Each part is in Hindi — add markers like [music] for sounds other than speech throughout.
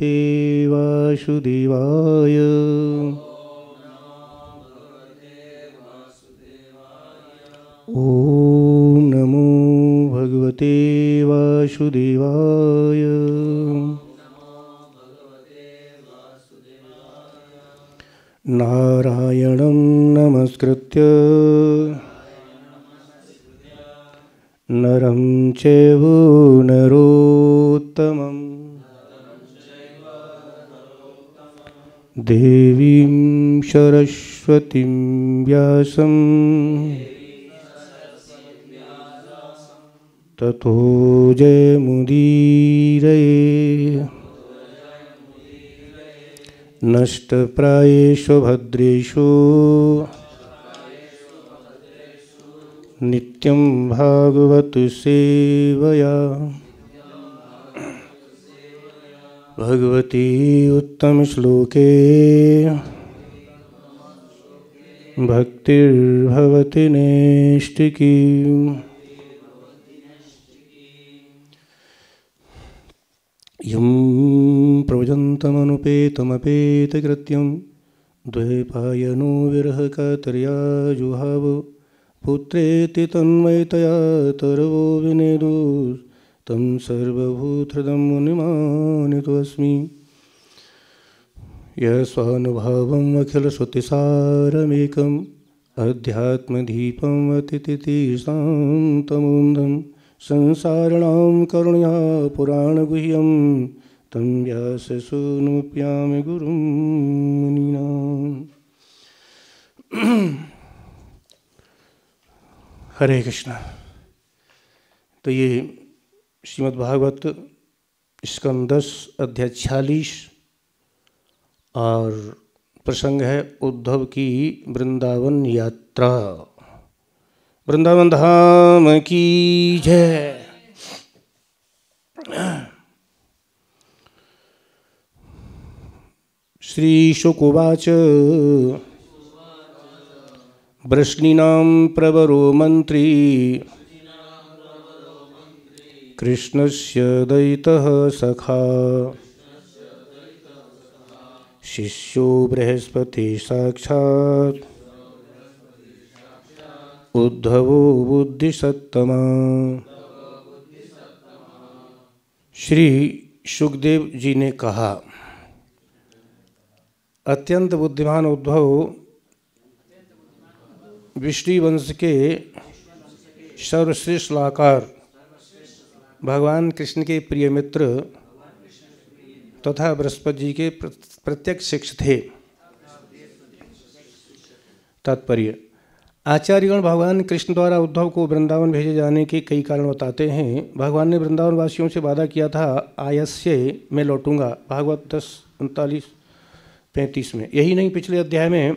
भगवते वासुदेवाय ॐ नमो भगवते वासुदेवाय नारायणं नमस्कृत्य नरं चैव देवी सरस्वती व्यास ततो जयमुदीरये नष्टप्रायेषु भद्रेषु नित्यं भागवतु सेवया भगवती उत्तमश्लोके भक्तिर्भवति नेष्टिकी यं प्रवजन्तमनुपेतमपेतकृत्यं द्वैपायनो विरहकातर्या जुहाव पुत्रेति तन्मयतया तरवो विनेदुः तम सर्वभूतृदं मुनिमास्मी यः स्वानुभावम् अखिलश्रुतिसारमेकम् अध्यात्मदीपम् अतितितीर्षां तमोन्धं संसारिणां करुणया पुराणगुह्यं तं व्याससूनुप्यामि गुरुं हरे कृष्णा तो ये श्रीमद्भागवत भागवत स्कंद दस अध्याय छियालीस और प्रसंग है उद्धव की वृंदावन यात्रा वृंदावन धाम की जय श्री शुकुवाच वृष्णीनाम प्रवरो मंत्री कृष्णस्य दयितः सखा शिष्यो बृहस्पति साक्षात् उद्धवो सत्तमा श्री सुखदेव जी ने कहा अत्यंत बुद्धिमान उद्धव विष्णु वंश के सर्वश्रेष्ठ लाकार भगवान कृष्ण के प्रिय मित्र तथा बृहस्पति जी के प्रत्यक्ष शिक्ष थे तात्पर्य आचार्यगण भगवान कृष्ण द्वारा उद्धव को वृंदावन भेजे जाने के कई कारण बताते हैं भगवान ने वृंदावन वासियों से वादा किया था आयस्य मैं लौटूंगा भागवत दस उनतालीस पैंतीस में यही नहीं पिछले अध्याय में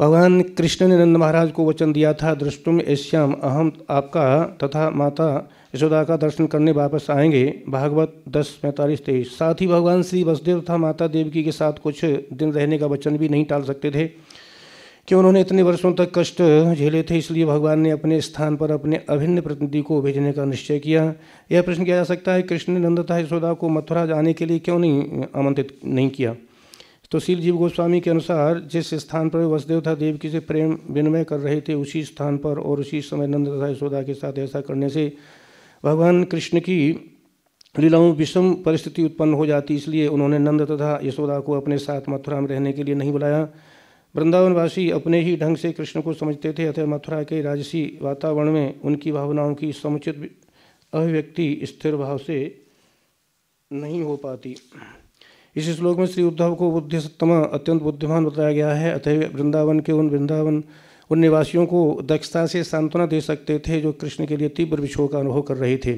भगवान कृष्ण ने नंद महाराज को वचन दिया था दृष्टुम ऐश्याम अहम आपका तथा माता यशोदा का दर्शन करने वापस आएंगे भागवत दस पैंतालीस तेईस साथ ही भगवान श्री वसुदेव तथा माता देवकी के साथ कुछ दिन रहने का वचन भी नहीं टाल सकते थे कि उन्होंने इतने वर्षों तक कष्ट झेले थे इसलिए भगवान ने अपने स्थान पर अपने अभिन्न प्रतिनिधि को भेजने का निश्चय किया यह प्रश्न किया जा सकता है कृष्ण ने नंद तथा यशोदा को मथुरा जाने के लिए क्यों नहीं आमंत्रित नहीं किया तो सील जीव गोस्वामी के अनुसार जिस स्थान पर वसुदेव तथा देवकी से प्रेम विनिमय कर रहे थे उसी स्थान पर और उसी समय नंद तथा यशोदा के साथ ऐसा करने से भगवान कृष्ण की लीलाओं विषम परिस्थिति उत्पन्न हो जाती इसलिए उन्होंने नंद तथा यशोदा को अपने साथ मथुरा में रहने के लिए नहीं बुलाया वृंदावनवासी अपने ही ढंग से कृष्ण को समझते थे अतः मथुरा के राजसी वातावरण में उनकी भावनाओं की समुचित अभिव्यक्ति स्थिर भाव से नहीं हो पाती इस श्लोक में श्री उद्धव को सत्तमा अत्यंत बुद्धिमान बताया गया है अतः वृंदावन के उन वृंदावन उन निवासियों को दक्षता से सांत्वना दे सकते थे जो कृष्ण के लिए तीव्र विषोह का अनुभव कर रहे थे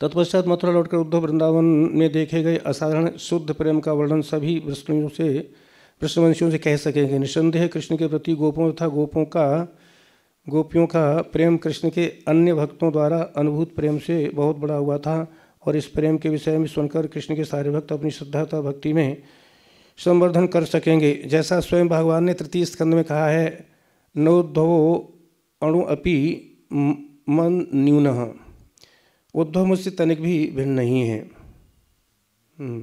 तत्पश्चात मथुरा लौटकर उद्धव वृंदावन में देखे गए असाधारण शुद्ध प्रेम का वर्णन सभी वृष्णियों से वृष्णवंशियों से कह सकेंगे निसंदेह कृष्ण के प्रति गोपों तथा गोपों का गोपियों का प्रेम कृष्ण के अन्य भक्तों द्वारा अनुभूत प्रेम से बहुत बड़ा हुआ था और इस प्रेम के विषय में सुनकर कृष्ण के सारे भक्त अपनी श्रद्धा तथा भक्ति में संवर्धन कर सकेंगे जैसा स्वयं भगवान ने तृतीय स्कंद में कहा है नोद्धो अणु अपि मन न्यून उद्धव मुझसे तनिक भी भिन्न नहीं है हम्म।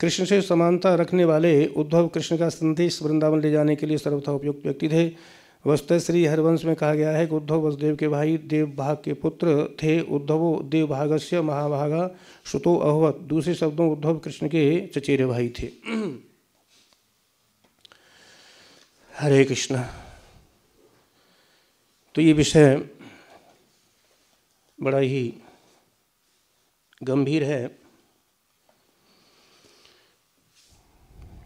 कृष्ण से समानता रखने वाले उद्धव कृष्ण का संदेश वृंदावन ले जाने के लिए सर्वथा उपयुक्त व्यक्ति थे वस्तः श्री हरिवंश में कहा गया है कि उद्धव वसुदेव के भाई देवभाग के पुत्र थे उद्धव देवभाग से महाभागा श्रुतो अहवत दूसरे शब्दों उद्धव कृष्ण के चचेरे भाई थे [clears throat] हरे कृष्ण तो ये विषय बड़ा ही गंभीर है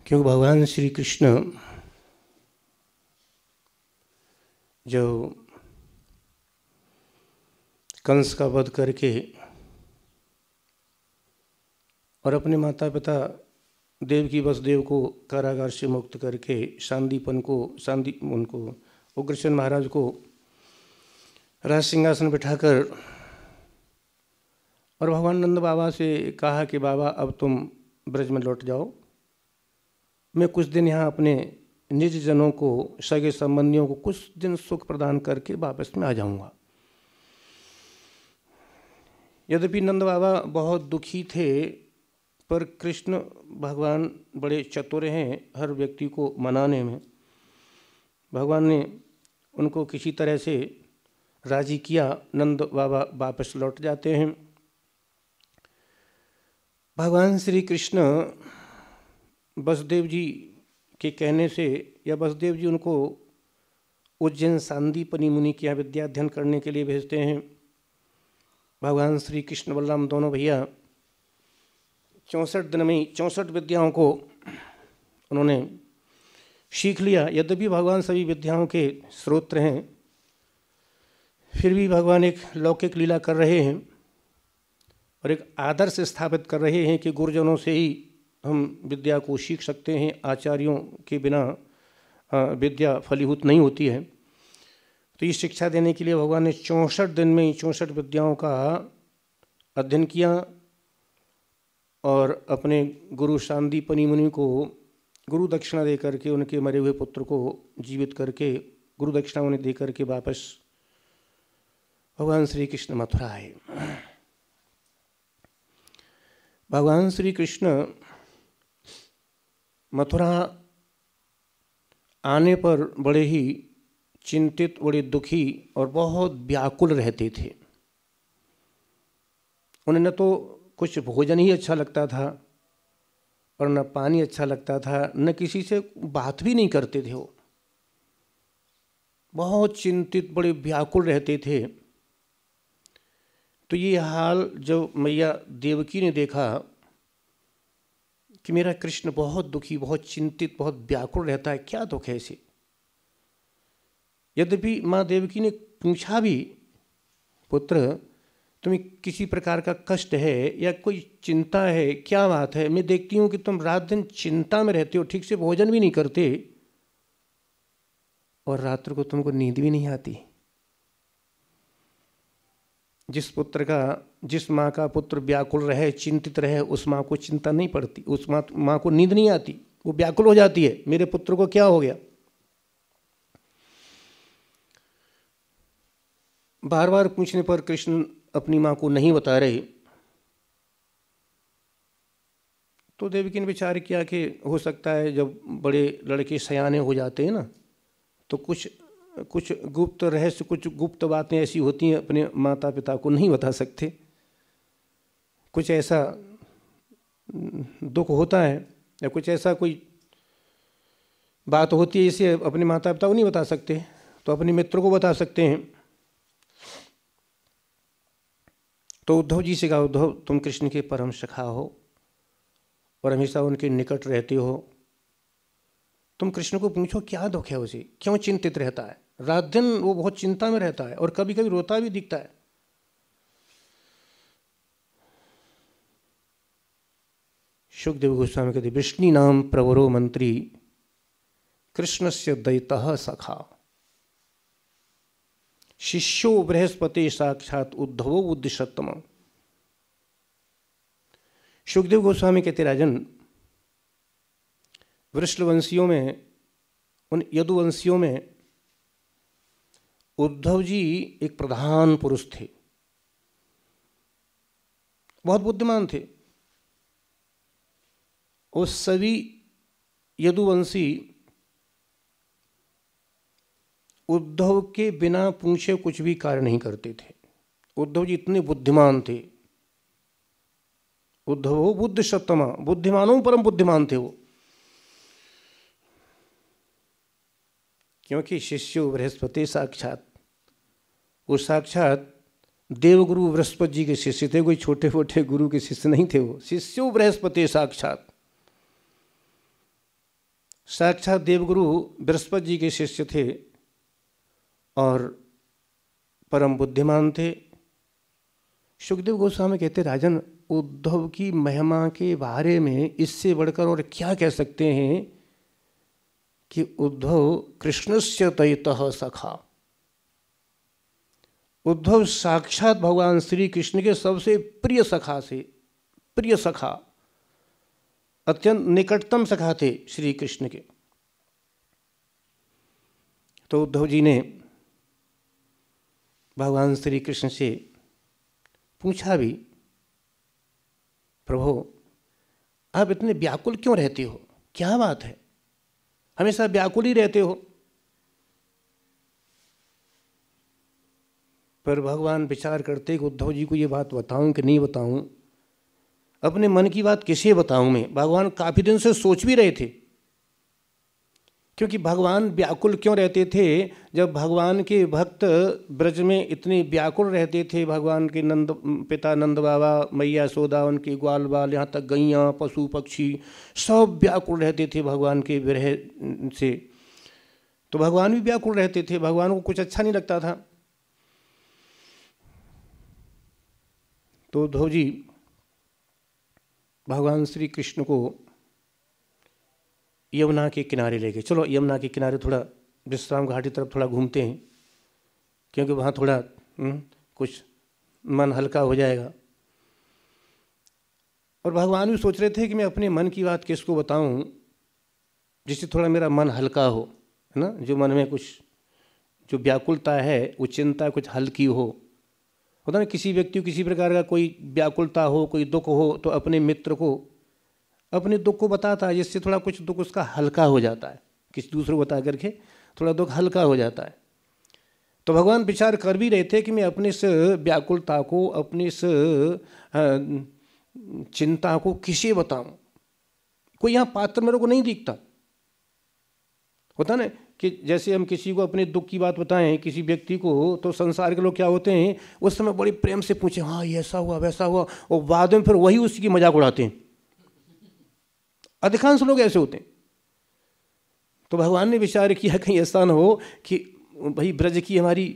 क्योंकि भगवान श्री कृष्ण जो कंस का वध करके और अपने माता पिता देव की वसुदेव को कारागार से मुक्त करके शांतिपन को शांति उनको उग्रसेन महाराज को राज सिंहासन बिठाकर और भगवान नंद बाबा से कहा कि बाबा अब तुम ब्रज में लौट जाओ मैं कुछ दिन यहाँ अपने निज जनों को सगे संबंधियों को कुछ दिन सुख प्रदान करके वापस में आ जाऊंगा यद्यपि नंद बाबा बहुत दुखी थे पर कृष्ण भगवान बड़े चतुर हैं हर व्यक्ति को मनाने में भगवान ने उनको किसी तरह से राजी किया नंद बाबा वापस लौट जाते हैं भगवान श्री कृष्ण बसदेव जी के कहने से या बसदेव जी उनको उज्जैन सांदीपनी मुनि के यहाँ विद्या अध्ययन करने के लिए भेजते हैं भगवान श्री कृष्ण बलराम दोनों भैया चौंसठ दिन में चौंसठ विद्याओं को उन्होंने सीख लिया यद्यपि भगवान सभी विद्याओं के स्रोत्र हैं फिर भी भगवान एक लौकिक लीला कर रहे हैं और एक आदर्श स्थापित कर रहे हैं कि गुरुजनों से ही हम विद्या को सीख सकते हैं आचार्यों के बिना विद्या फलीभूत नहीं होती है तो ये शिक्षा देने के लिए भगवान ने चौंसठ दिन में ही चौंसठ विद्याओं का अध्ययन किया और अपने गुरु शांतिपनी मुनि को गुरु दक्षिणा दे करके उनके मरे हुए पुत्र को जीवित करके गुरु दक्षिणा उन्हें दे करके वापस भगवान श्री कृष्ण मथुरा आए भगवान श्री कृष्ण मथुरा आने पर बड़े ही चिंतित बड़े दुखी और बहुत व्याकुल रहते थे उन्हें न तो कुछ भोजन ही अच्छा लगता था और न पानी अच्छा लगता था न किसी से बात भी नहीं करते थे वो बहुत चिंतित बड़े व्याकुल रहते थे तो ये हाल जब मैया देवकी ने देखा कि मेरा कृष्ण बहुत दुखी बहुत चिंतित बहुत व्याकुल रहता है क्या दुख है इसे यद्यपि माँ देवकी ने पूछा भी पुत्र तुम्हें किसी प्रकार का कष्ट है या कोई चिंता है क्या बात है मैं देखती हूँ कि तुम रात दिन चिंता में रहते हो ठीक से भोजन भी नहीं करते और रात्र को तुमको नींद भी नहीं आती जिस पुत्र का जिस माँ का पुत्र व्याकुल रहे चिंतित रहे उस माँ को चिंता नहीं पड़ती उस माँ माँ को नींद नहीं आती वो व्याकुल हो जाती है मेरे पुत्र को क्या हो गया बार बार पूछने पर कृष्ण अपनी माँ को नहीं बता रहे तो देवकी ने विचार किया कि हो सकता है जब बड़े लड़के सयाने हो जाते हैं ना तो कुछ कुछ गुप्त रहस्य कुछ गुप्त बातें ऐसी होती हैं अपने माता पिता को नहीं बता सकते कुछ ऐसा दुख होता है या कुछ ऐसा कोई बात होती है जिसे अपने माता पिता को नहीं बता सकते तो अपने मित्र को बता सकते हैं तो उद्धव जी से कहा उद्धव तुम कृष्ण के परम सखा हो और हमेशा उनके निकट रहते हो तुम कृष्ण को पूछो क्या दुख है उसे क्यों चिंतित रहता है रात दिन वो बहुत चिंता में रहता है और कभी कभी रोता भी दिखता है सुखदेव गोस्वामी कहते विष्णु नाम प्रवरो मंत्री कृष्ण से दैत सखा शिष्यो बृहस्पति साक्षात उद्धवो बुद्धिशतम सुखदेव गोस्वामी कहते राजन वृष्णवंशियों में उन यदुवंशियों में उद्धव जी एक प्रधान पुरुष थे बहुत बुद्धिमान थे और सभी यदुवंशी उद्धव के बिना पूछे कुछ भी कार्य नहीं करते थे उद्धव जी इतने बुद्धिमान थे उद्धव बुद्ध सप्तमा बुद्धिमानों परम बुद्धिमान थे वो क्योंकि शिष्य बृहस्पति साक्षात वो साक्षात देवगुरु बृहस्पति जी के शिष्य थे कोई छोटे मोटे गुरु के शिष्य नहीं थे वो शिष्य बृहस्पति साक्षात साक्षात देवगुरु बृहस्पति जी के शिष्य थे और परम बुद्धिमान थे सुखदेव गोस्वामी कहते राजन उद्धव की महिमा के बारे में इससे बढ़कर और क्या कह सकते हैं कि उद्धव कृष्ण से तयत सखा उद्धव साक्षात भगवान श्री कृष्ण के सबसे प्रिय सखा से प्रिय सखा अत्यंत निकटतम सखा थे श्री कृष्ण के तो उद्धव जी ने भगवान श्री कृष्ण से पूछा भी प्रभो आप इतने व्याकुल क्यों रहते हो क्या बात है हमेशा व्याकुल ही रहते हो पर भगवान विचार करते कि उद्धव जी को ये बात बताऊं कि नहीं बताऊं अपने मन की बात किसे बताऊं मैं भगवान काफ़ी दिन से सोच भी रहे थे क्योंकि भगवान व्याकुल क्यों रहते थे जब भगवान के भक्त ब्रज में इतने व्याकुल रहते थे भगवान के नंद पिता नंद बाबा मैया सोदा उनके ग्वाल बाल यहाँ तक गैया पशु पक्षी सब व्याकुल रहते थे भगवान के विरह से तो भगवान भी व्याकुल रहते थे भगवान को कुछ अच्छा नहीं लगता था तो धोजी भगवान श्री कृष्ण को यमुना के किनारे ले गए चलो यमुना के किनारे थोड़ा विश्राम घाट की तरफ थोड़ा घूमते हैं क्योंकि वहाँ थोड़ा हम्म, कुछ मन हल्का हो जाएगा और भगवान भी सोच रहे थे कि मैं अपने मन की बात किसको बताऊं जिससे थोड़ा मेरा मन हल्का हो है ना जो मन में कुछ जो व्याकुलता है वो चिंता कुछ हल्की हो होता ना किसी व्यक्ति को किसी प्रकार का कोई व्याकुलता हो कोई दुख हो तो अपने मित्र को अपने दुख को बताता है जिससे थोड़ा कुछ दुख उसका हल्का हो जाता है किसी दूसरे को बता करके थोड़ा दुख हल्का हो जाता है तो भगवान विचार कर भी रहे थे कि मैं अपने इस व्याकुलता को अपने इस चिंता को किसे बताऊं कोई यहाँ पात्र मेरे को नहीं दिखता होता ना कि जैसे हम किसी को अपने दुख की बात बताएं किसी व्यक्ति को तो संसार के लोग क्या होते हैं उस समय बड़े प्रेम से पूछे हाँ ऐसा हुआ वैसा हुआ और बाद में फिर वही उसकी मजाक उड़ाते हैं अधिकांश लोग ऐसे होते हैं तो भगवान ने विचार किया कहीं ऐसा ना हो कि भाई ब्रज की हमारी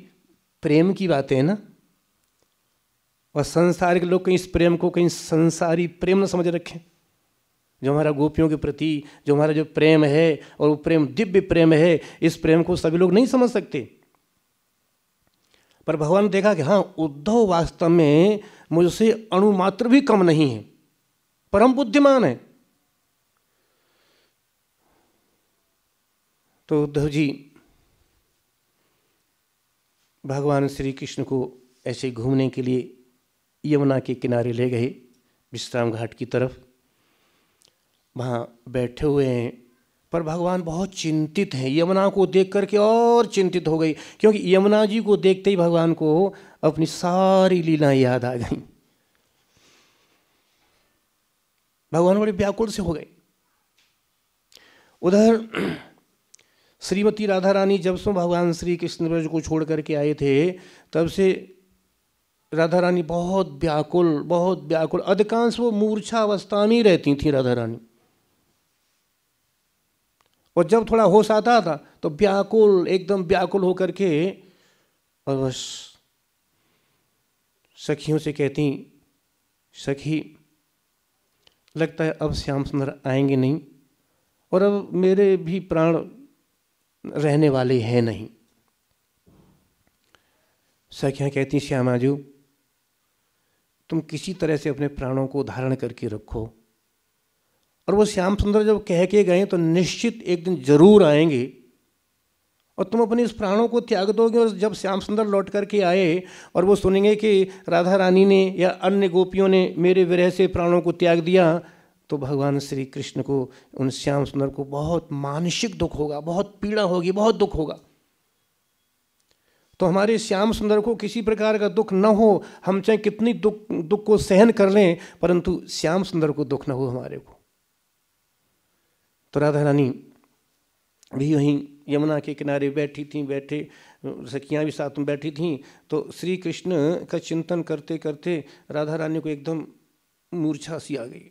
प्रेम की बातें हैं ना और संसार के लोग कहीं इस प्रेम को कहीं संसारी प्रेम न समझ रखें जो हमारा गोपियों के प्रति जो हमारा जो प्रेम है और वो प्रेम दिव्य प्रेम है इस प्रेम को सभी लोग नहीं समझ सकते पर भगवान ने देखा कि हाँ उद्धव वास्तव में मुझसे अणुमात्र भी कम नहीं है परम बुद्धिमान है तो उद्धव जी भगवान श्री कृष्ण को ऐसे घूमने के लिए यमुना के किनारे ले गए विश्राम घाट की तरफ वहाँ बैठे हुए हैं पर भगवान बहुत चिंतित हैं यमुना को देख करके और चिंतित हो गई क्योंकि यमुना जी को देखते ही भगवान को अपनी सारी लीलाएं याद आ गई भगवान बड़े व्याकुल से हो गए उधर श्रीमती राधा रानी जब से भगवान श्री कृष्ण ब्रज को छोड़ करके आए थे तब से राधा रानी बहुत व्याकुल बहुत व्याकुल अधिकांश वो मूर्छा अवस्था में ही रहती थी राधा रानी और जब थोड़ा होश आता था तो व्याकुल एकदम व्याकुल होकर के और बस सखियों से कहती सखी लगता है अब श्याम सुंदर आएंगे नहीं और अब मेरे भी प्राण रहने वाले हैं नहीं सखियाँ कहती श्यामाजू तुम किसी तरह से अपने प्राणों को धारण करके रखो और वो श्याम सुंदर जब कह के गए तो निश्चित एक दिन जरूर आएंगे और तुम अपने इस प्राणों को त्याग दोगे और जब श्याम सुंदर लौट करके आए और वो सुनेंगे कि राधा रानी ने या अन्य गोपियों ने मेरे विरह से प्राणों को त्याग दिया तो भगवान श्री कृष्ण को उन श्याम सुंदर को बहुत मानसिक दुख होगा बहुत पीड़ा होगी बहुत दुख होगा तो हमारे श्याम सुंदर को किसी प्रकार का दुख न हो हम चाहे कितनी दुख दुख को सहन कर लें परंतु श्याम सुंदर को दुख न हो हमारे को तो राधा रानी भी वहीं यमुना के किनारे बैठी थी बैठे सखियाँ भी साथ में बैठी थीं तो श्री कृष्ण का चिंतन करते करते राधा रानी को एकदम मूर्छा सी आ गई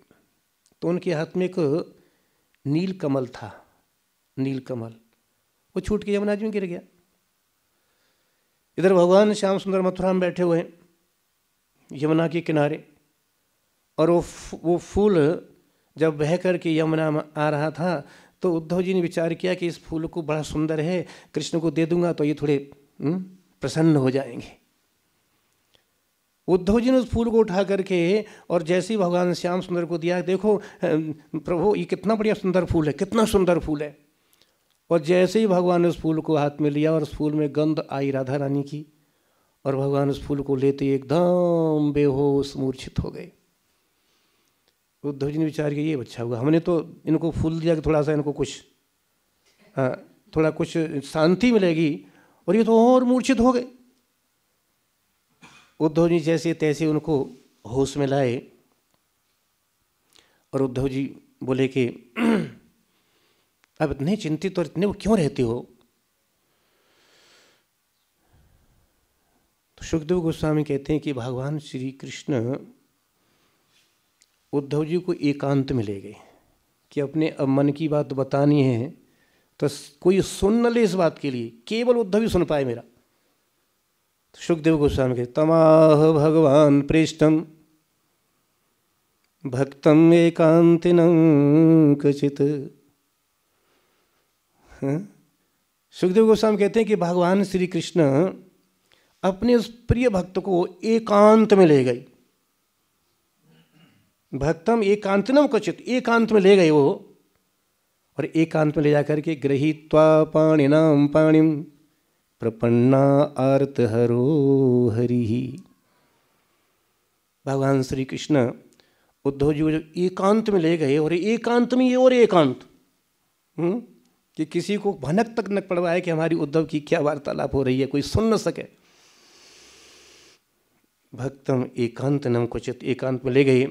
तो उनके हाथ में एक नील कमल था नील कमल वो छूट के यमुना जी में गिर गया इधर भगवान श्याम सुंदर मथुरा में बैठे हुए हैं यमुना के किनारे और वो वो फूल जब बह कर के यमुना में आ रहा था तो उद्धव जी ने विचार किया कि इस फूल को बड़ा सुंदर है कृष्ण को दे दूंगा तो ये थोड़े हम्म, प्रसन्न हो जाएंगे उद्धव जी ने उस फूल को उठा करके और जैसे ही भगवान श्याम सुंदर को दिया देखो प्रभु ये कितना बढ़िया सुंदर फूल है कितना सुंदर फूल है और जैसे ही भगवान ने उस फूल को हाथ में लिया और उस फूल में गंध आई राधा रानी की और भगवान उस फूल को लेते एकदम बेहोश मूर्छित हो गए उद्धव जी ने विचार किया ये अच्छा हुआ हमने तो इनको फूल दिया कि थोड़ा सा इनको कुछ आ, हाँ, थोड़ा कुछ शांति मिलेगी और ये तो और मूर्छित हो गए उद्धव जी जैसे तैसे उनको होश में लाए और उद्धव जी बोले कि अब इतने चिंतित और इतने वो क्यों रहते हो तो सुखदेव गोस्वामी कहते हैं कि भगवान श्री कृष्ण उद्धव जी को एकांत में ले गए कि अपने अब मन की बात बतानी है तो कोई सुन न ले इस बात के लिए केवल उद्धव ही सुन पाए मेरा तो सुखदेव गोस्वामी कहते तमाह भगवान पृष्ठम भक्तम एकांतिन कचित हाँ? सुखदेव गोस्वामी कहते हैं कि भगवान श्री कृष्ण अपने उस प्रिय भक्त को एकांत में ले गए भक्तम एकांतनम कचित एकांत में ले गए वो और एकांत में ले जाकर के गृहीत्वा पाणिनाम पाणिम प्रपन्ना आर्त हरो हरि भगवान श्री कृष्ण उद्धव जी को जब एकांत में ले गए और एकांत में ये और एकांत हम्म, कि किसी को भनक तक न पड़वाए कि हमारी उद्धव की क्या वार्तालाप हो रही है कोई सुन न सके भक्तम एकांत नम कुचित एकांत में ले गए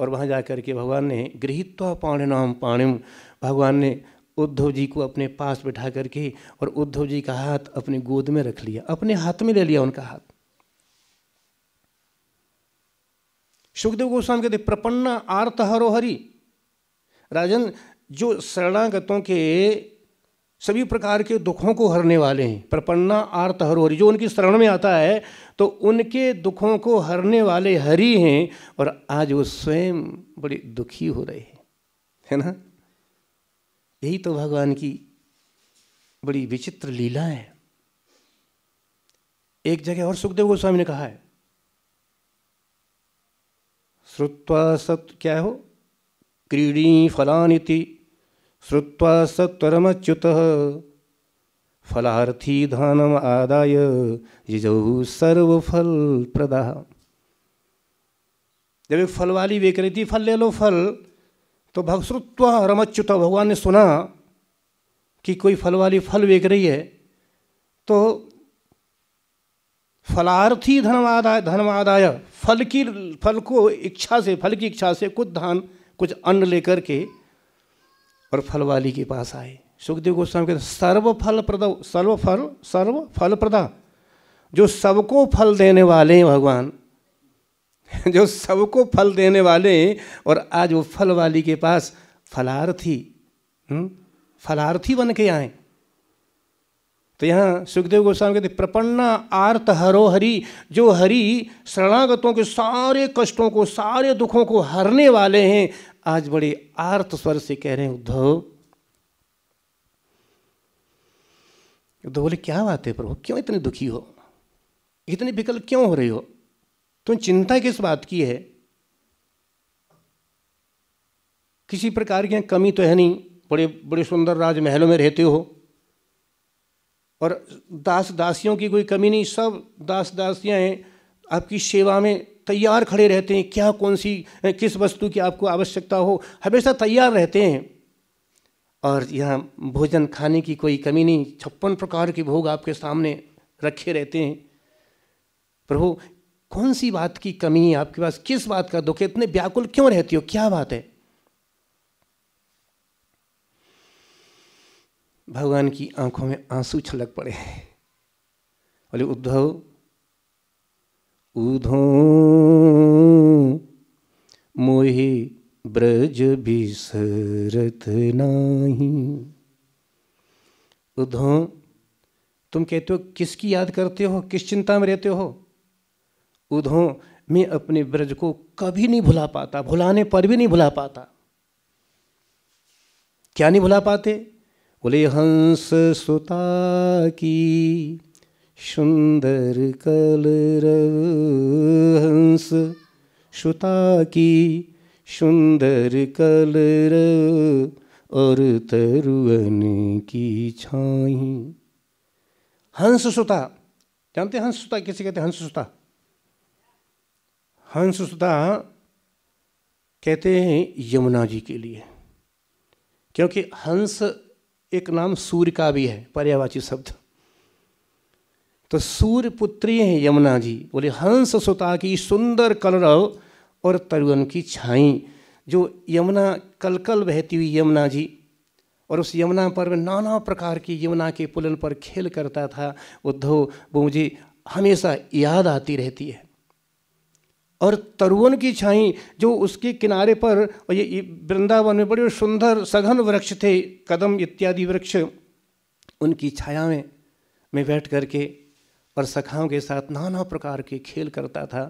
और वहाँ जाकर के भगवान ने गृहित्वा पाणिनाम पाणिम भगवान ने उद्धव जी को अपने पास बैठा करके और उद्धव जी का हाथ अपने गोद में रख लिया अपने हाथ में ले लिया उनका हाथ सुखदेव गोस्वामी कहते प्रपन्ना आर्त हरोहरी राजन जो शरणागतों के सभी प्रकार के दुखों को हरने वाले हैं प्रपन्ना आर्त हरोहरी जो उनकी शरण में आता है तो उनके दुखों को हरने वाले हरि हैं और आज वो स्वयं बड़े दुखी हो रहे हैं है ना यही तो भगवान की बड़ी विचित्र लीला है एक जगह और सुखदेव गोस्वामी ने कहा है श्रुत्वा सत क्या हो क्रीड़ी फलानिति श्रुत्वा सत्वरमच्युत फलार्थी धानम आदाय सर्व फल प्रदा जब एक फल वाली बेकरी थी फल ले लो फल तो भगश्रुत्व रमच्युत भगवान ने सुना कि कोई फल वाली फल बेक रही है तो फलार्थी धनवादाय धनवादाय फल की फल को इच्छा से फल की इच्छा से कुछ धान कुछ अन्न लेकर के और फल वाली के पास आए सुखदेव गोस्वामी कहते सर्व फल प्रदा सर्व फल सर्व फल प्रदा जो सबको फल देने वाले हैं भगवान [laughs] जो सबको फल देने वाले हैं और आज वो फल वाली के पास फलार्थी हम्म, फलार्थी बन के आए तो यहाँ सुखदेव गोस्वामी कहते प्रपन्ना आर्त हरो हरि जो हरि शरणागतों के सारे कष्टों को सारे दुखों को हरने वाले हैं आज बड़े आर्त स्वर से कह रहे हैं उद्धव उद्धव बोले क्या बात है प्रभु क्यों इतने दुखी हो इतने विकल क्यों हो रही हो तो चिंता किस बात की है किसी प्रकार की कमी तो है नहीं बड़े बड़े सुंदर राजमहलों में रहते हो और दास दासियों की कोई कमी नहीं सब दास दासियां हैं आपकी सेवा में तैयार खड़े रहते हैं क्या कौन सी किस वस्तु की आपको आवश्यकता हो हमेशा तैयार रहते हैं और यहाँ भोजन खाने की कोई कमी नहीं छप्पन प्रकार के भोग आपके सामने रखे रहते हैं प्रभु कौन सी बात की कमी है आपके पास किस बात का दुख है इतने व्याकुल क्यों रहती हो क्या बात है भगवान की आंखों में आंसू छलक पड़े बोले उद्धव उधो मोहे ब्रज बिसरत नाही उधो तुम कहते हो किसकी याद करते हो किस चिंता में रहते हो उधो मैं अपने ब्रज को कभी नहीं भुला पाता भुलाने पर भी नहीं भुला पाता क्या नहीं भुला पाते बोले हंस सुता की सुंदर कलरव हंस सुता की सुंदर कलरव और तरुअन की छाई हंस सुता जानते हंस सुता किसे कहते हंस सुता हंस सुधा कहते हैं यमुना जी के लिए क्योंकि हंस एक नाम सूर्य का भी है पर्यावाची शब्द तो सूर्य पुत्री हैं यमुना जी बोले हंस सुता की सुंदर कलरव और तरुण की छाई जो यमुना कलकल बहती हुई यमुना जी और उस यमुना पर मैं नाना प्रकार की यमुना के पुलन पर खेल करता था उद्धव वो मुझे हमेशा याद आती रहती है और तरुवन की छाई जो उसके किनारे पर और ये वृंदावन में बड़े सुंदर सघन वृक्ष थे कदम इत्यादि वृक्ष उनकी छाया में मैं बैठ करके और सखाओं के साथ नाना प्रकार के खेल करता था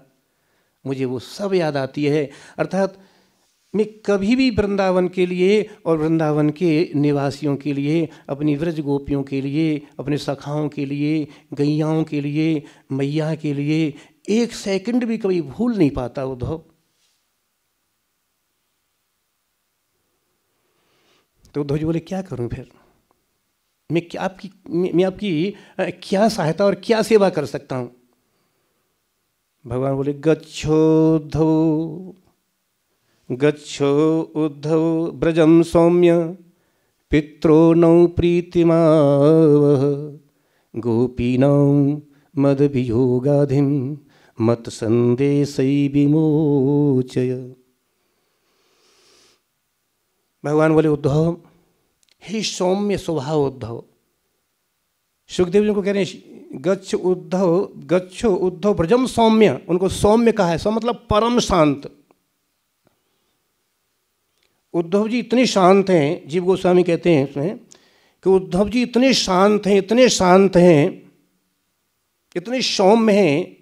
मुझे वो सब याद आती है अर्थात मैं कभी भी वृंदावन के लिए और वृंदावन के निवासियों के लिए अपनी व्रज गोपियों के लिए अपने सखाओं के लिए गैयाओं के लिए मैया के लिए एक सेकंड भी कभी भूल नहीं पाता उद्धव तो उद्धव जी बोले क्या करूं फिर मैं क्या आपकी मैं आपकी क्या सहायता और क्या सेवा कर सकता हूं भगवान बोले गच्छो उद्धव गच्छो उद्धव ब्रजम सौम्य पित्रो नौ प्रीतिमा मद भी योगाधिम मत संदेश विमोचय भगवान बोले उद्धव हे सौम्य स्वभाव उद्धव सुखदेव जी को कह रहे हैं गच्छ उद्धव गच्छ उद्धव ब्रजम सौम्य उनको सौम्य कहा है सौ मतलब परम शांत उद्धव जी इतने शांत हैं जीव गोस्वामी कहते हैं उसमें कि उद्धव जी इतने शांत हैं इतने शांत हैं इतने सौम्य हैं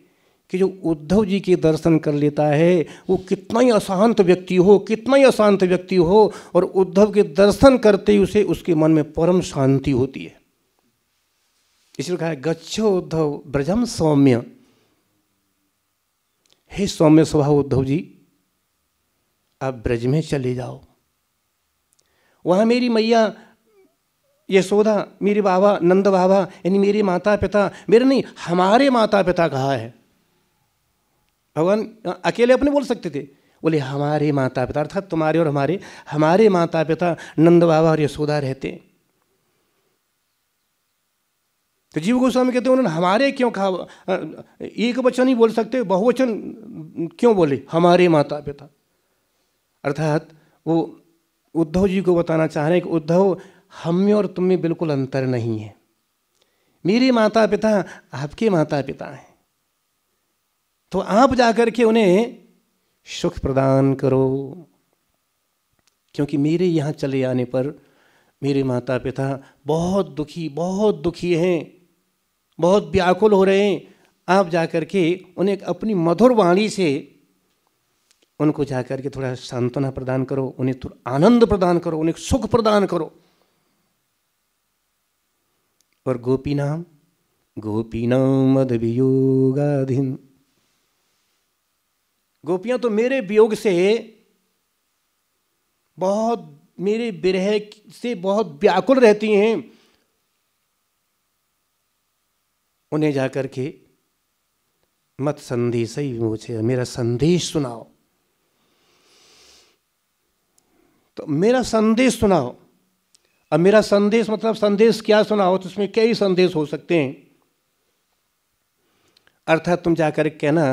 कि जो उद्धव जी के दर्शन कर लेता है वो कितना ही अशांत व्यक्ति हो कितना ही अशांत व्यक्ति हो और उद्धव के दर्शन करते ही उसे उसके मन में परम शांति होती है इसलिए कहा है गच्छो उद्धव ब्रजम सौम्य हे सौम्य स्वभाव उद्धव जी आप ब्रज में चले जाओ वहां मेरी मैया यशोदा मेरे बाबा नंद बाबा यानी मेरे माता पिता मेरे नहीं हमारे माता पिता कहा है भगवान अकेले अपने बोल सकते थे बोले हमारे माता पिता अर्थात तुम्हारे और हमारे हमारे माता पिता नंद बाबा और यशोदा रहते तो जीव गोस्वामी कहते हैं उन्होंने हमारे क्यों कहा एक वचन ही बोल सकते बहुवचन क्यों बोले हमारे माता पिता अर्थात वो उद्धव जी को बताना चाह रहे हैं कि उद्धव हम में और तुम में बिल्कुल अंतर नहीं है मेरे माता पिता आपके माता पिता हैं तो आप जाकर के उन्हें सुख प्रदान करो क्योंकि मेरे यहाँ चले आने पर मेरे माता पिता बहुत दुखी बहुत दुखी हैं बहुत व्याकुल हो रहे हैं आप जाकर के उन्हें अपनी मधुर वाणी से उनको जाकर के थोड़ा सांत्वना प्रदान करो उन्हें थोड़ा आनंद प्रदान करो उन्हें सुख प्रदान करो और गोपी नाम गोपी नाम मद वियोगाधीन गोपियां तो मेरे वियोग से बहुत मेरे विरह से बहुत व्याकुल रहती हैं उन्हें जाकर के मत संदेश ही मुझे मेरा संदेश सुनाओ तो मेरा संदेश सुनाओ अब मेरा संदेश मतलब संदेश क्या सुनाओ तो उसमें कई संदेश हो सकते हैं अर्थात तुम जाकर कहना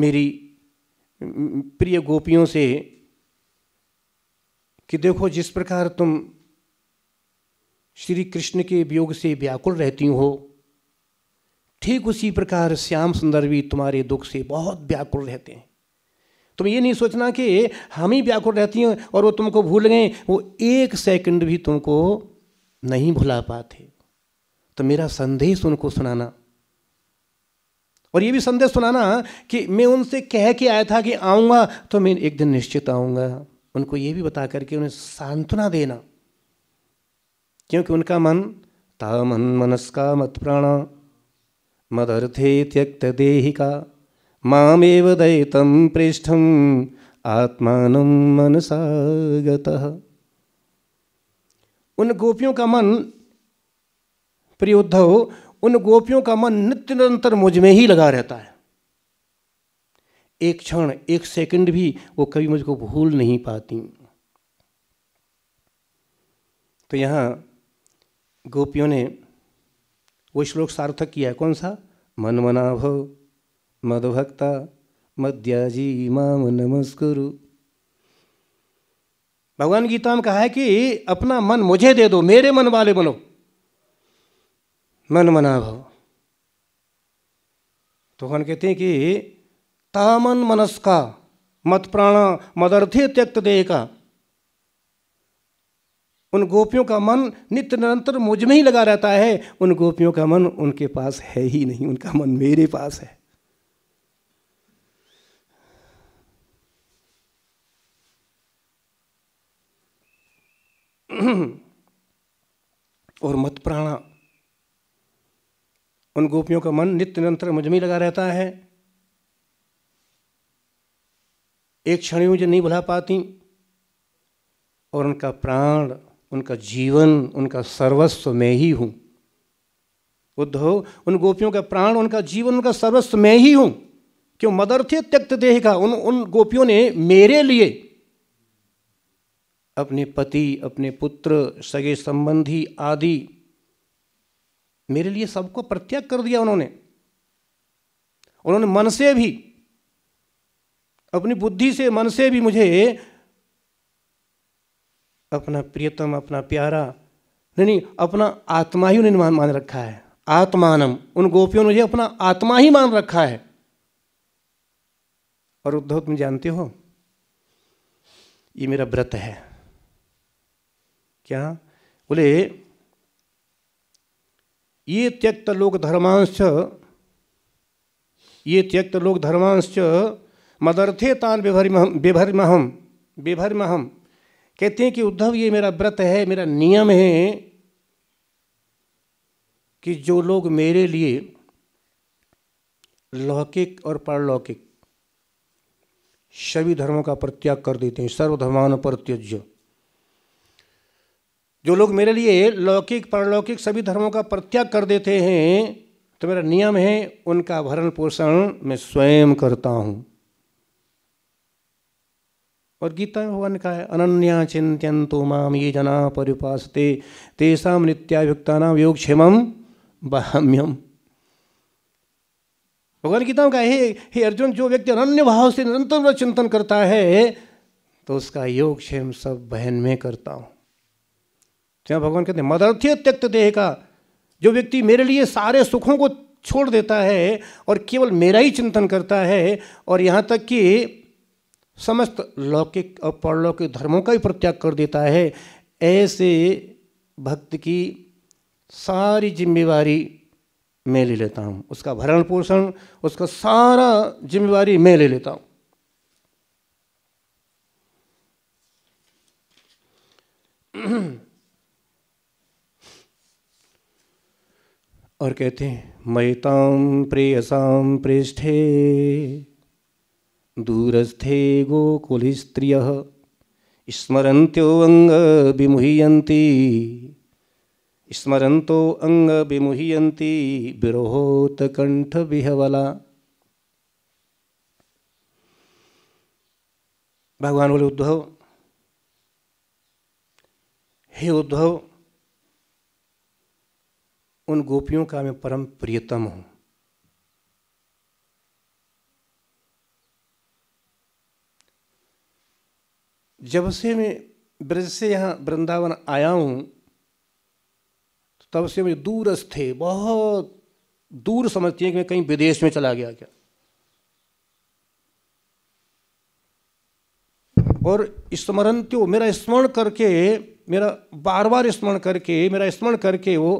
मेरी प्रिय गोपियों से कि देखो जिस प्रकार तुम श्री कृष्ण के वियोग से व्याकुल रहती हो ठीक उसी प्रकार श्याम सुंदर भी तुम्हारे दुख से बहुत व्याकुल रहते हैं तुम ये नहीं सोचना कि हम ही व्याकुल रहती हैं और वो तुमको भूल गए वो एक सेकंड भी तुमको नहीं भुला पाते तो मेरा संदेश उनको सुनाना और ये भी संदेश सुनाना कि मैं उनसे कह के आया था कि आऊँगा तो मैं एक दिन निश्चित आऊँगा उनको ये भी बता करके उन्हें सांत्वना देना क्योंकि उनका मन तामन मनस्का मत प्राणा मदर्थे त्यक्त देहिका मामेव दयितम पृष्ठम आत्मान मनसा उन गोपियों का मन प्रिय उद्धव उन गोपियों का मन नित्य निरंतर मुझ में ही लगा रहता है एक क्षण एक सेकंड भी वो कभी मुझको भूल नहीं पाती तो यहां गोपियों ने वो श्लोक सार्थक किया है कौन सा मन मनाभ मदभक्ता मद्याजी माम नमस्कुरु भगवान गीता में कहा है कि अपना मन मुझे दे दो मेरे मन वाले बनो मन मना भव तो हम कहते हैं कि तामन मनस्का मत प्राण मदर्थी त्यक्त देह का उन गोपियों का मन नित्य निरंतर मुझ में ही लगा रहता है उन गोपियों का मन उनके पास है ही नहीं उनका मन मेरे पास है और मत प्राणा उन गोपियों का मन नित्य निरंतर मुझ लगा रहता है एक क्षण मुझे नहीं भुला पाती और उनका प्राण उनका जीवन उनका सर्वस्व मैं ही हूं बुद्ध हो उन गोपियों का प्राण उनका जीवन उनका सर्वस्व मैं ही हूं क्यों मदर थे त्यक्त देह का उन उन गोपियों ने मेरे लिए अपने पति अपने पुत्र सगे संबंधी आदि मेरे लिए सबको प्रत्यक्ष कर दिया उन्होंने उन्होंने मन से भी अपनी बुद्धि से मन से भी मुझे अपना प्रियतम अपना प्यारा नहीं नहीं अपना आत्मा ही उन्हें मान रखा है आत्मानम उन गोपियों ने मुझे अपना आत्मा ही मान रखा है और उद्धव तुम जानते हो ये मेरा व्रत है क्या बोले ये त्यक्त लोक धर्मांश ये त्यक्त लोक धर्मांश मदर्थे तान विभरिमहम विभरिमहम विभरिमहम कहते हैं कि उद्धव ये मेरा व्रत है मेरा नियम है कि जो लोग मेरे लिए लौकिक और पारलौकिक सभी धर्मों का प्रत्याग कर देते हैं सर्वधर्मान परित्यज्य जो लोग मेरे लिए लौकिक परलौकिक सभी धर्मों का प्रत्याग कर देते हैं तो मेरा नियम है उनका भरण पोषण मैं स्वयं करता हूं और गीता में भगवान ने कहा है अनन्या चिंतन तो माम ये जना परिपासते तेषा नित्याभियुक्ता नाम क्षेम बहाम्यम भगवान गीता में कहा हे हे अर्जुन जो व्यक्ति अनन्य भाव से निरंतर चिंतन करता है तो उसका योग क्षेम सब बहन में करता हूं तो भगवान कहते हैं मदर्थ्य त्यक्त देह का जो व्यक्ति मेरे लिए सारे सुखों को छोड़ देता है और केवल मेरा ही चिंतन करता है और यहाँ तक कि समस्त लौकिक और परलौकिक धर्मों का ही प्रत्याग कर देता है ऐसे भक्त की सारी जिम्मेवारी मैं ले लेता हूँ उसका भरण पोषण उसका सारा जिम्मेवारी मैं ले लेता हूँ [clears throat] और कहते हैं मयताम प्रेयसाम पृष्ठे दूरस्थे गोकुल स्त्रिय स्मरंत्यो अंग विमुहयती स्मरंतो अंग विमुहयती विरोहोत कंठ विहवला भगवान बोले उद्धव हे उद्धव उन गोपियों का मैं परम प्रियतम हूं जब से मैं ब्रज से यहां वृंदावन आया हूं तो तब से मुझे दूरस्थ थे बहुत दूर समझती है कि मैं कहीं विदेश में चला गया क्या और स्मरण तो मेरा स्मरण करके मेरा बार बार स्मरण करके मेरा स्मरण करके वो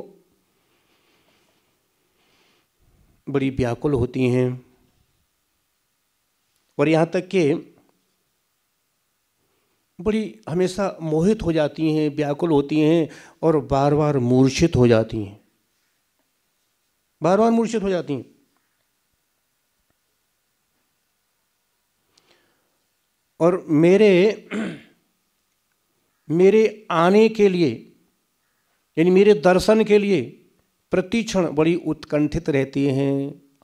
बड़ी व्याकुल होती हैं और यहाँ तक कि बड़ी हमेशा मोहित हो जाती हैं व्याकुल होती हैं और बार बार मूर्छित हो जाती हैं बार बार मूर्छित हो जाती हैं और मेरे मेरे आने के लिए यानी मेरे दर्शन के लिए प्रति क्षण बड़ी उत्कंठित रहती हैं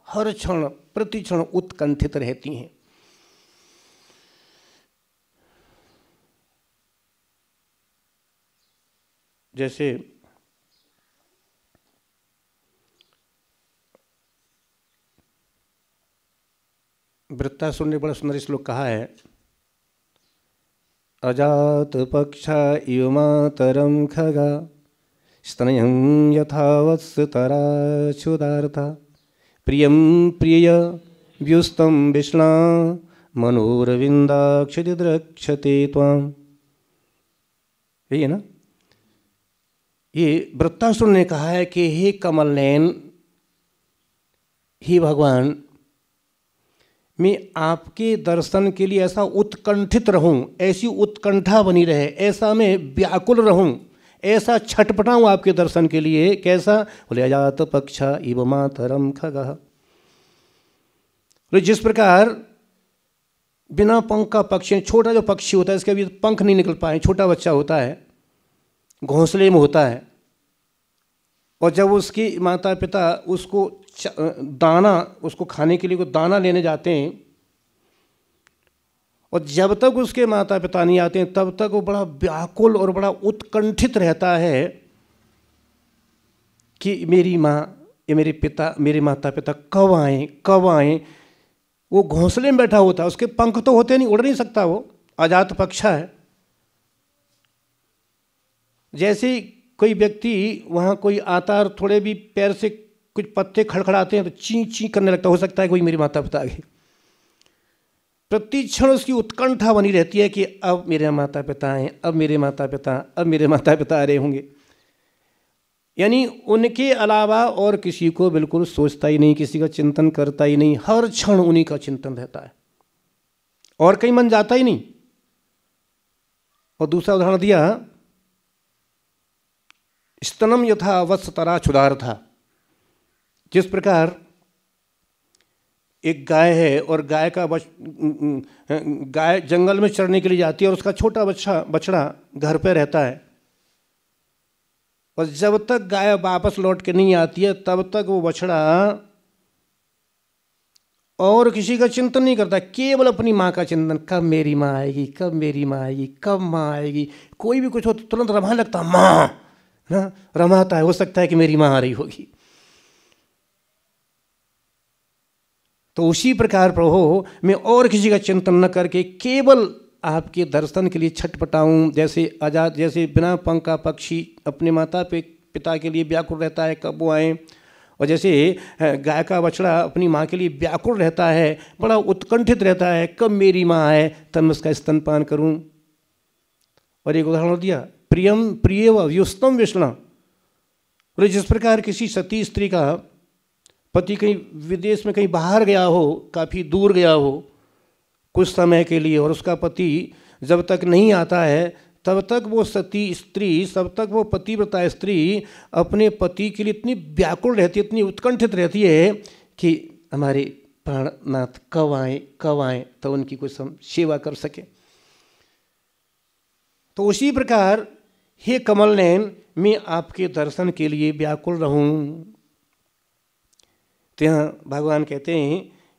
हर क्षण प्रति क्षण उत्कंठित रहती हैं जैसे वृत्तासुर ने बड़ा सुंदर श्लोक कहा है अजात पक्ष इव मातरम खगा स्तन यथावत्सुतराशुदार्थ प्रिय प्रिय व्युस्त विष्णा मनोरविंदाक्ष द्रक्षते त्वां यही है ना ये वृत्तासुर ने कहा है कि हे कमल नैन हे भगवान मैं आपके दर्शन के लिए ऐसा उत्कंठित रहूं ऐसी उत्कंठा बनी रहे ऐसा मैं व्याकुल रहूं ऐसा छटपटाऊँ आपके दर्शन के लिए कैसा बोले अजात पक्ष इव मातरम खग बोले जिस प्रकार बिना पंख का पक्षी छोटा जो पक्षी होता है इसके अभी पंख नहीं निकल पाए छोटा बच्चा होता है घोंसले में होता है और जब उसकी माता पिता उसको दाना उसको खाने के लिए को दाना लेने जाते हैं और जब तक उसके माता पिता नहीं आते हैं तब तक वो बड़ा व्याकुल और बड़ा उत्कंठित रहता है कि मेरी माँ ये मेरे पिता मेरे माता पिता कब आए कब आए वो घोंसले में बैठा होता है उसके पंख तो होते नहीं उड़ नहीं सकता वो आजात पक्षा है जैसे कोई व्यक्ति वहाँ कोई आता और थोड़े भी पैर से कुछ पत्ते खड़खड़ाते हैं तो ची ची करने लगता हो सकता है कोई मेरे माता पिता आगे प्रतिक्षण उसकी उत्कंठा बनी रहती है कि अब मेरे माता पिता आए अब मेरे माता पिता अब मेरे माता पिता आ रहे होंगे यानी उनके अलावा और किसी को बिल्कुल सोचता ही नहीं किसी का चिंतन करता ही नहीं हर क्षण उन्हीं का चिंतन रहता है और कहीं मन जाता ही नहीं और दूसरा उदाहरण दिया स्तनम यथा वत्स तरा क्षुदार था जिस प्रकार एक गाय है और गाय का बच गाय जंगल में चरने के लिए जाती है और उसका छोटा बच्चा बछड़ा घर पे रहता है और जब तक गाय वापस लौट के नहीं आती है तब तक वो बछड़ा और किसी का चिंतन नहीं करता केवल अपनी माँ का चिंतन कब मेरी माँ आएगी कब मेरी माँ आएगी कब माँ आएगी कोई भी कुछ हो तो तुरंत रमा लगता माँ ना रमाता है हो सकता है कि मेरी माँ आ रही होगी तो उसी प्रकार प्रभो मैं और किसी का चिंतन न करके केवल आपके दर्शन के लिए छटपटाऊँ जैसे आजाद जैसे बिना पंखा पक्षी अपने माता पे पिता के लिए व्याकुल रहता है कब वो आएँ और जैसे गाय का बछड़ा अपनी माँ के लिए व्याकुल रहता है बड़ा उत्कंठित रहता है कब मेरी माँ आए तब मैं उसका स्तनपान करूँ और एक उदाहरण दिया प्रियम प्रिय व व्युस्तम विष्णा और जिस प्रकार किसी सती स्त्री का पति कहीं विदेश में कहीं बाहर गया हो काफ़ी दूर गया हो कुछ समय के लिए और उसका पति जब तक नहीं आता है तब तक वो सती स्त्री तब तक वो पतिव्रता स्त्री अपने पति के लिए इतनी व्याकुल रहती है इतनी उत्कंठित रहती है कि हमारे प्राणनाथ कब आए कब आए तो उनकी कुछ हम सेवा कर सके तो उसी प्रकार हे कमल नैन मैं आपके दर्शन के लिए व्याकुल रहूं तो यहाँ भगवान कहते हैं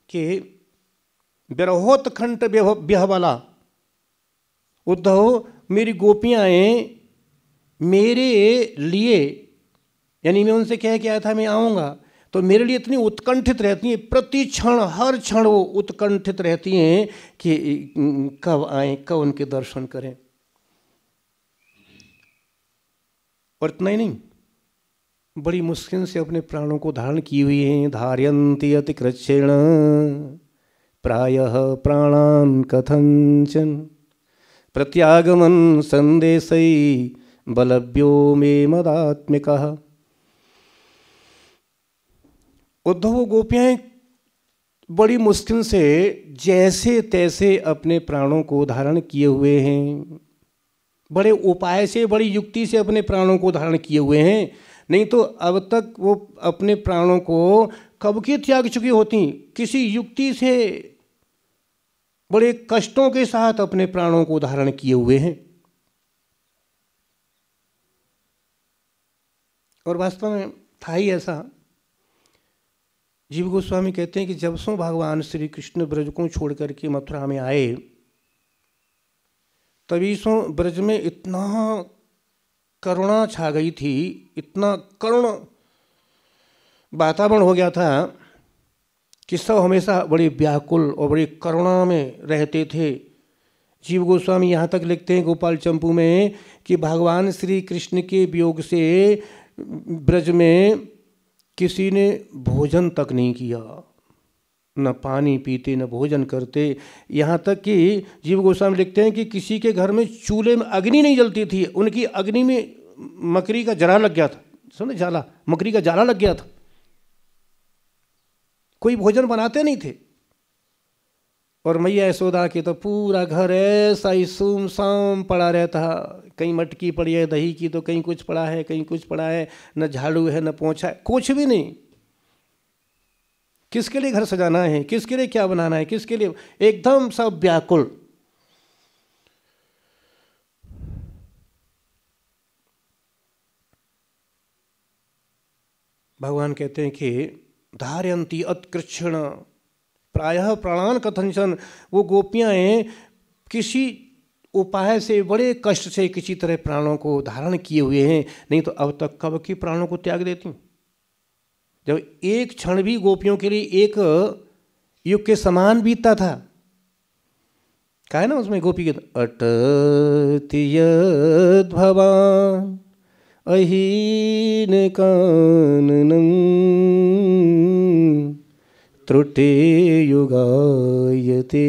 कि बिरहोत खंड वाला उद्धव मेरी गोपियाएँ मेरे लिए यानी मैं उनसे कह के आया था मैं आऊँगा तो मेरे लिए इतनी उत्कंठित रहती हैं प्रति क्षण हर क्षण वो उत्कंठित रहती हैं कि कब आए कब उनके दर्शन करें और इतना ही नहीं बड़ी मुश्किल से अपने प्राणों को धारण किए हुए हैं अति कृषेण प्राय प्राणान कथंचन प्रत्यागमन संदेश बलभ्यो मे मदात्मिक उद्धव गोपियाँ बड़ी मुश्किल से जैसे तैसे अपने प्राणों को धारण किए हुए हैं बड़े उपाय से बड़ी युक्ति से अपने प्राणों को धारण किए हुए हैं नहीं तो अब तक वो अपने प्राणों को कब की त्याग चुकी होती किसी युक्ति से बड़े कष्टों के साथ अपने प्राणों को धारण किए हुए हैं और वास्तव में था ही ऐसा जीव गोस्वामी कहते हैं कि जब सो भगवान श्री कृष्ण ब्रज को छोड़कर के मथुरा में आए तभी सो ब्रज में इतना करुणा छा गई थी इतना करुण वातावरण हो गया था कि सब हमेशा बड़े व्याकुल और बड़े करुणा में रहते थे जीव गोस्वामी यहाँ तक लिखते हैं गोपाल चंपू में कि भगवान श्री कृष्ण के वियोग से ब्रज में किसी ने भोजन तक नहीं किया न पानी पीते न भोजन करते यहाँ तक कि जीव गोस्वामी लिखते हैं कि किसी के घर में चूल्हे में अग्नि नहीं जलती थी उनकी अग्नि में मकरी का जरा लग गया था सुनो जाला मकरी का जाला लग गया था कोई भोजन बनाते नहीं थे और मैया यशोदा के तो पूरा घर ऐसा ही सुमसाम शाम पड़ा रहता कहीं मटकी पड़ी है दही की तो कहीं कुछ पड़ा है कहीं कुछ पड़ा है न झाड़ू है न पोछा है कुछ भी नहीं किसके लिए घर सजाना है किसके लिए क्या बनाना है किसके लिए एकदम सब व्याकुल भगवान कहते हैं कि धारयंती अत्कृष्ण प्रायः प्राणान कथंशन वो गोपियाँ किसी उपाय से बड़े कष्ट से किसी तरह प्राणों को धारण किए हुए हैं नहीं तो अब तक कब की प्राणों को त्याग देती जब एक क्षण भी गोपियों के लिए एक युग के समान बीतता था कहा है ना उसमें गोपी के अटतीय भवान अहीन कान त्रुटे युगायते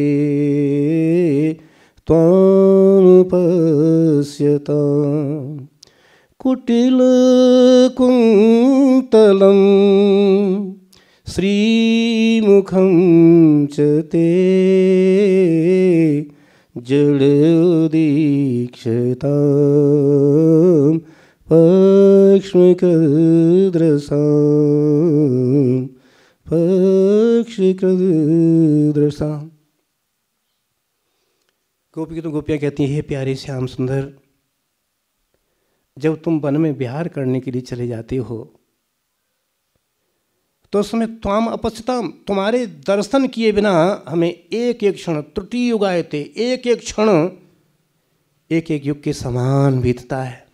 त्वानुपश्यता कुटिल श्रीमुखं च ते जड़ोदीक्षता पक्ष्मकद्रसां पक्षिकद्रसां गोपी तो गोपियाँ कहती हैं प्यारे श्याम सुंदर जब तुम वन में विहार करने के लिए चले जाते हो तो उसमें त्वाम अपस्थितम तुम्हारे दर्शन किए बिना हमें एक एक क्षण त्रुटि युग आए थे एक एक क्षण एक एक युग के समान बीतता है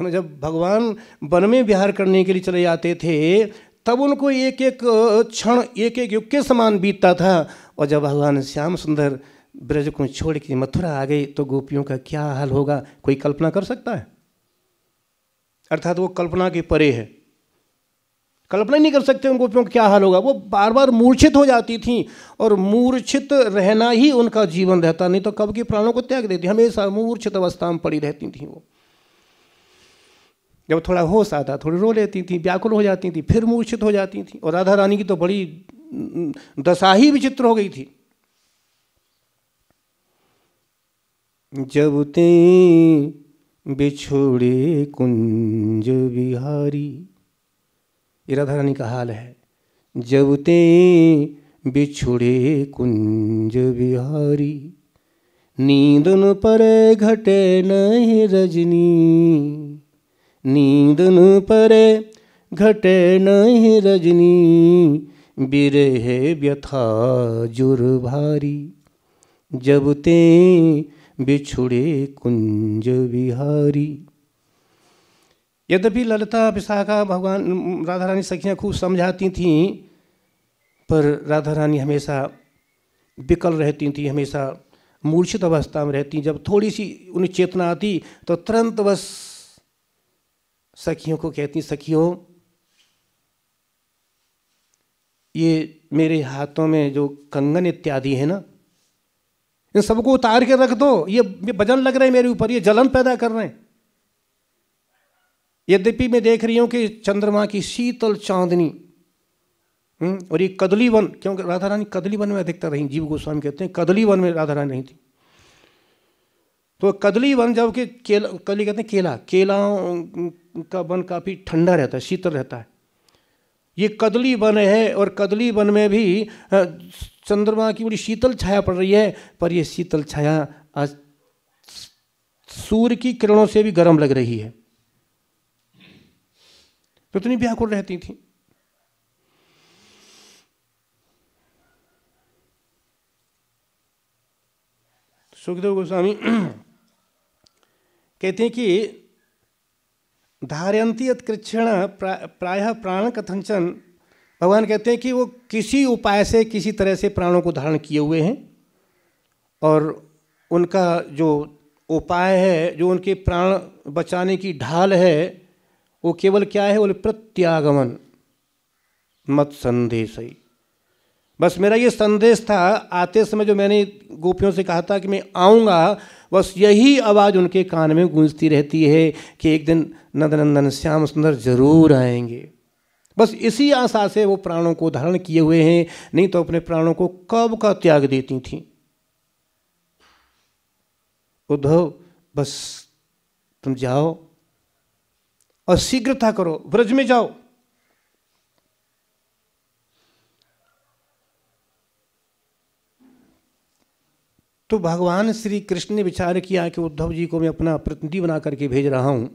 हमें जब भगवान वन में विहार करने के लिए चले जाते थे तब उनको एक एक क्षण एक एक युग के समान बीतता था और जब भगवान श्याम सुंदर ब्रज को छोड़ के मथुरा आ गई तो गोपियों का क्या हाल होगा कोई कल्पना कर सकता है अर्थात वो कल्पना के परे है कल्पना ही नहीं कर सकते उन गोपियों का क्या हाल होगा वो बार बार मूर्छित हो जाती थी और मूर्छित रहना ही उनका जीवन रहता नहीं तो कब के प्राणों को त्याग देती हमेशा मूर्छित अवस्था में पड़ी रहती थी वो जब थोड़ा होश आता थोड़ी रो लेती थी व्याकुल हो जाती थी फिर मूर्छित हो जाती थी और राधा रानी की तो बड़ी दशा ही विचित्र हो गई थी जब ते बिछोड़े कुंज बिहारी ये राधा रानी का हाल है जब ते बिछुड़े कुंज बिहारी नींदन पर घटे नहीं रजनी नींदन परे घटे नहीं रजनी बिरहे व्यथा जुर भारी जब ते बिछुड़े कुंज बिहारी यद्यपि ललता विशाखा भगवान राधा रानी सखियाँ खूब समझाती थीं पर राधा रानी हमेशा विकल रहती थी हमेशा मूर्छित अवस्था में रहती जब थोड़ी सी उन्हें चेतना आती तो तुरंत बस सखियों को कहती सखियों ये मेरे हाथों में जो कंगन इत्यादि है ना इन सबको उतार के रख दो ये ये वजन लग रहे हैं मेरे ऊपर ये जलन पैदा कर रहे हैं यद्यपि मैं देख रही हूं कि चंद्रमा की शीतल चांदनी हम्म, और ये कदली वन क्योंकि राधा रानी कदली वन में अधिकतर रही जीव गोस्वामी कहते हैं कदली वन में राधा रानी रही थी तो कदली वन जब कि केला कली कहते हैं केला केला का वन काफ़ी ठंडा रहता है शीतल रहता है ये कदली वन है और कदली वन में भी चंद्रमा की बड़ी शीतल छाया पड़ रही है पर यह शीतल छाया आज सूर्य की किरणों से भी गर्म लग रही है पत्नी व्याकुल रहती थी सुखदेव गोस्वामी [clears throat] कहते हैं कि धारयंती यत प्रा, प्राय प्राण कथंचन भगवान कहते हैं कि वो किसी उपाय से किसी तरह से प्राणों को धारण किए हुए हैं और उनका जो उपाय है जो उनके प्राण बचाने की ढाल है वो केवल क्या है बोले प्रत्यागमन मत संदेश ही बस मेरा ये संदेश था आते समय जो मैंने गोपियों से कहा था कि मैं आऊँगा बस यही आवाज़ उनके कान में गूंजती रहती है कि एक दिन नंदनंदन श्याम सुंदर जरूर आएंगे बस इसी आशा से वो प्राणों को धारण किए हुए हैं नहीं तो अपने प्राणों को कब का त्याग देती थी उद्धव बस तुम जाओ और शीघ्रता करो ब्रज में जाओ तो भगवान श्री कृष्ण ने विचार किया कि उद्धव जी को मैं अपना प्रतिनिधि बना करके भेज रहा हूं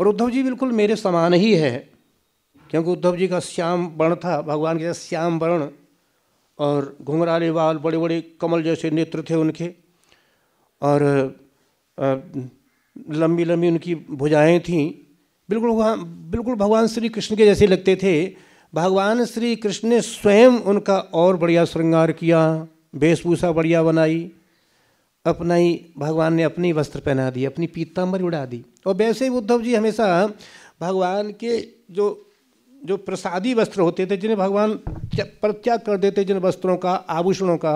और उद्धव जी बिल्कुल मेरे समान ही है क्योंकि उद्धव जी का श्याम वर्ण था भगवान के साथ श्याम वर्ण और घुंघराले बाल बड़े बड़े कमल जैसे नेत्र थे उनके और लंबी लंबी उनकी भुजाएं थीं बिल्कुल वहाँ बिल्कुल भगवान श्री कृष्ण के जैसे लगते थे भगवान श्री कृष्ण ने स्वयं उनका और बढ़िया श्रृंगार किया वेशभूषा बढ़िया बनाई अपना ही भगवान ने अपनी वस्त्र पहना दिए अपनी पीतांबर उड़ा दी और वैसे ही उद्धव जी हमेशा भगवान के जो जो प्रसादी वस्त्र होते थे जिन्हें भगवान प्रत्याग कर देते जिन वस्त्रों का आभूषणों का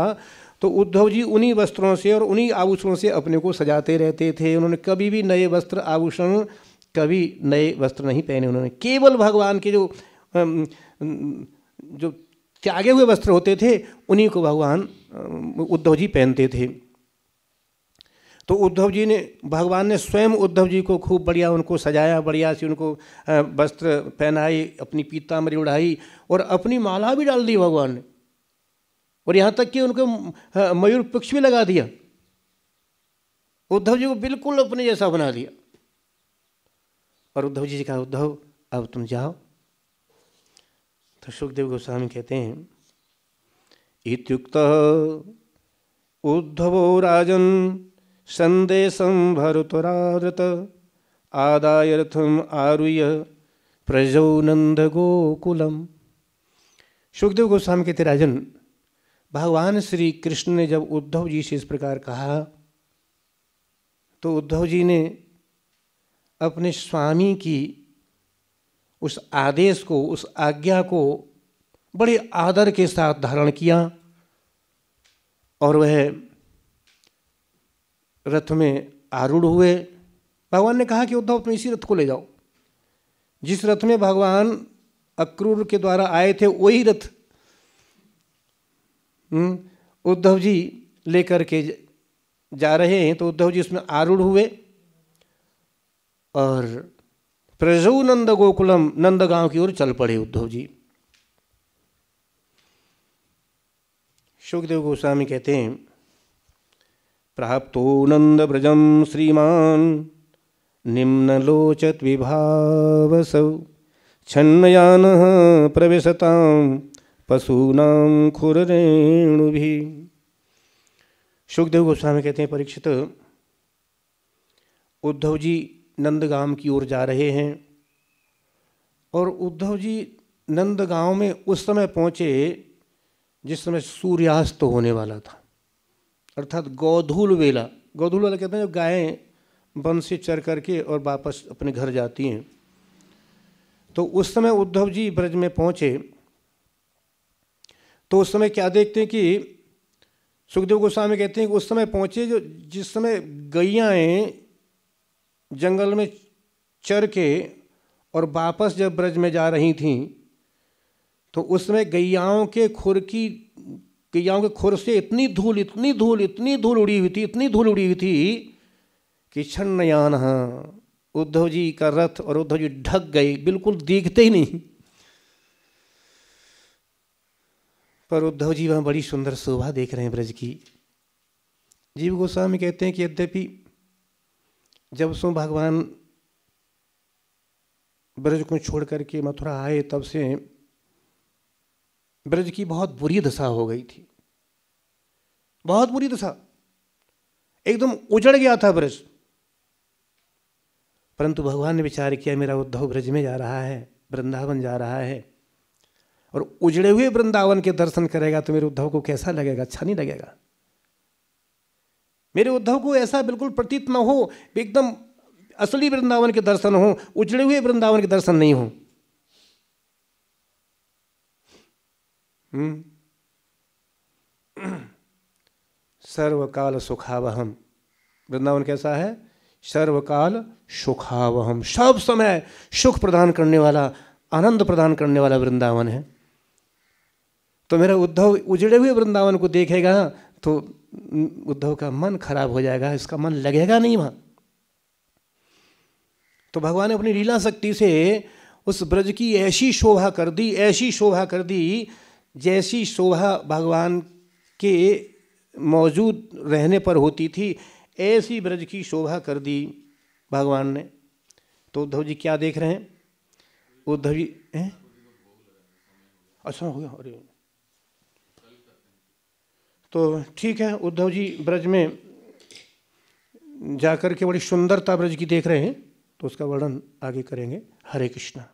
तो उद्धव जी उन्हीं वस्त्रों से और उन्हीं आभूषणों से अपने को सजाते रहते थे उन्होंने कभी भी नए वस्त्र आभूषण कभी नए वस्त्र नहीं पहने उन्होंने केवल भगवान के जो जो त्यागे हुए वस्त्र होते थे उन्हीं को भगवान उद्धव जी पहनते थे तो उद्धव जी ने भगवान ने स्वयं उद्धव जी को खूब बढ़िया उनको सजाया बढ़िया से उनको वस्त्र पहनाए अपनी पीतामरी उड़ाई और अपनी माला भी डाल दी भगवान ने और यहाँ तक कि उनको मयूर पक्ष भी लगा दिया उद्धव जी को बिल्कुल अपने जैसा बना दिया और उद्धव जी से कहा उद्धव अब तुम जाओ तो सुखदेव गोस्वामी कहते हैं इत्युक्त उद्धवो राजन संदेशं भरतुरादृत आदायर्थम आरुह्य प्रजौ नंद गोकुलम सुखदेव गोस्वामी कहते राजन भगवान श्री कृष्ण ने जब उद्धव जी से इस प्रकार कहा तो उद्धव जी ने अपने स्वामी की उस आदेश को उस आज्ञा को बड़े आदर के साथ धारण किया और वह रथ में आरूढ़ हुए भगवान ने कहा कि उद्धव तुम इसी रथ को ले जाओ जिस रथ में भगवान अक्रूर के द्वारा आए थे वही रथ हम्म, उद्धव जी लेकर के जा रहे हैं तो उद्धव जी उसमें आरूढ़ हुए और प्रजो नंद गोकुलम नंदगांव की ओर चल पड़े उद्धव जी सुखदेव गोस्वामी कहते हैं प्राप्तो नन्दभृजं श्रीमान् निम्नलोचद्विभावसौ छन्नयानः खुर रेणु भी सुखदेव गोस्वामी कहते हैं परीक्षित उद्धव जी नंदगांव की ओर जा रहे हैं और उद्धव जी नंदगांव में उस समय पहुंचे जिस समय सूर्यास्त होने वाला था अर्थात गौधूल वेला गौधूल वेला कहते हैं जो गायें वन से चर करके और वापस अपने घर जाती हैं तो उस समय उद्धव जी ब्रज में पहुँचे तो उस समय क्या देखते हैं कि सुखदेव गोस्वामी कहते हैं कि उस समय पहुँचे जो जिस समय गैयाएँ जंगल में चर के और वापस जब ब्रज में जा रही थीं तो उस समय गैयाओं के खुर की कि यहाँ के खुर से इतनी धूल इतनी धूल इतनी धूल उड़ी हुई थी इतनी धूल उड़ी हुई थी कि छन्नयान हाँ, उद्धव जी का रथ और उद्धव जी ढक गए बिल्कुल दिखते ही नहीं पर उद्धव जी वहाँ बड़ी सुंदर शोभा देख रहे हैं ब्रज की जीव गोस्वामी कहते हैं कि यद्यपि जब सो भगवान ब्रज को छोड़ करके मथुरा आए तब से ब्रज की बहुत बुरी दशा हो गई थी बहुत बुरी दशा एकदम उजड़ गया था ब्रज परंतु भगवान ने विचार किया मेरा उद्धव ब्रज में जा रहा है वृंदावन जा रहा है और उजड़े हुए वृंदावन के दर्शन करेगा तो मेरे उद्धव को कैसा लगेगा अच्छा नहीं लगेगा मेरे उद्धव को ऐसा बिल्कुल प्रतीत न हो एकदम असली वृंदावन के दर्शन हो उजड़े हुए वृंदावन के दर्शन नहीं हों हम्म? सर्वकाल सुखावहम वृंदावन कैसा है सर्वकाल सुखावहम सब समय सुख प्रदान करने वाला आनंद प्रदान करने वाला वृंदावन है तो मेरा उद्धव उजड़े हुए वृंदावन को देखेगा तो उद्धव का मन खराब हो जाएगा इसका मन लगेगा नहीं वहां तो भगवान ने अपनी लीला शक्ति से उस ब्रज की ऐसी शोभा कर दी ऐसी शोभा कर दी जैसी शोभा भगवान के मौजूद रहने पर होती थी ऐसी ब्रज की शोभा कर दी भगवान ने तो उद्धव जी क्या देख रहे हैं उद्धव जी हैं अच्छा हो गया अरे तो ठीक है उद्धव जी ब्रज में जाकर के बड़ी सुंदरता ब्रज की देख रहे हैं तो उसका वर्णन आगे करेंगे हरे कृष्णा